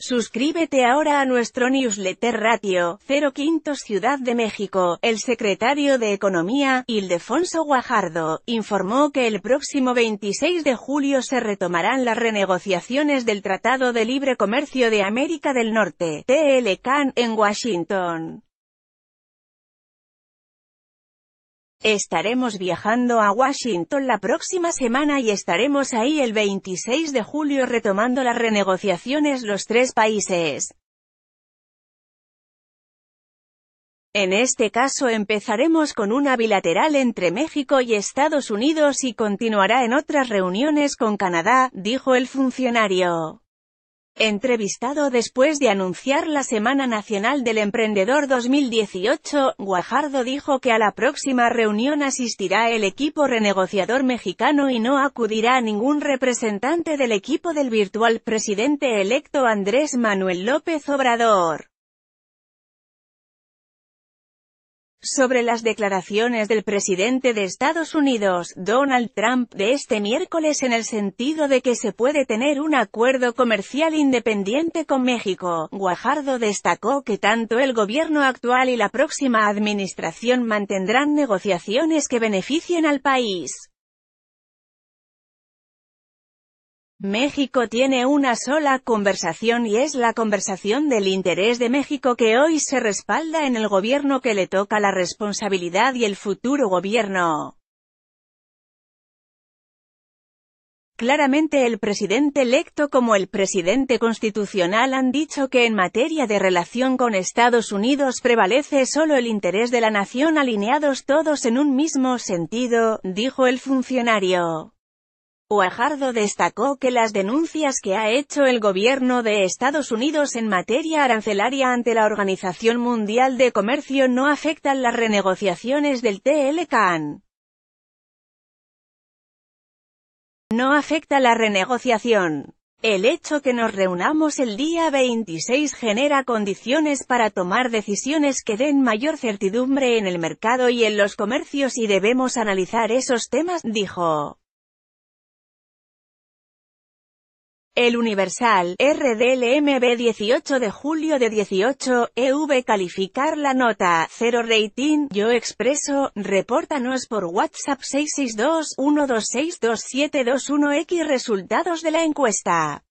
Suscríbete ahora a nuestro newsletter Ratio, 05 Ciudad de México. El secretario de Economía, Ildefonso Guajardo, informó que el próximo 26 de julio se retomarán las renegociaciones del Tratado de Libre Comercio de América del Norte, TLCAN, en Washington. Estaremos viajando a Washington la próxima semana y estaremos ahí el 26 de julio retomando las renegociaciones los tres países. En este caso empezaremos con una bilateral entre México y Estados Unidos y continuará en otras reuniones con Canadá, dijo el funcionario. Entrevistado después de anunciar la Semana Nacional del Emprendedor 2018, Guajardo dijo que a la próxima reunión asistirá el equipo renegociador mexicano y no acudirá ningún representante del equipo del virtual presidente electo Andrés Manuel López Obrador. sobre las declaraciones del presidente de Estados Unidos, Donald Trump, de este miércoles en el sentido de que se puede tener un acuerdo comercial independiente con México. Guajardo destacó que tanto el gobierno actual y la próxima administración mantendrán negociaciones que beneficien al país. México tiene una sola conversación y es la conversación del interés de México que hoy se respalda en el gobierno que le toca la responsabilidad y el futuro gobierno. Claramente el presidente electo como el presidente constitucional han dicho que en materia de relación con Estados Unidos prevalece solo el interés de la nación alineados todos en un mismo sentido, dijo el funcionario. Guajardo destacó que las denuncias que ha hecho el gobierno de Estados Unidos en materia arancelaria ante la Organización Mundial de Comercio no afectan las renegociaciones del TLCAN. No afecta la renegociación. El hecho que nos reunamos el día 26 genera condiciones para tomar decisiones que den mayor certidumbre en el mercado y en los comercios y debemos analizar esos temas, dijo. El Universal, RDLMB 18 de julio de 18, EV calificar la nota, 0 rating, yo expreso, repórtanos por WhatsApp 662 2721 x resultados de la encuesta.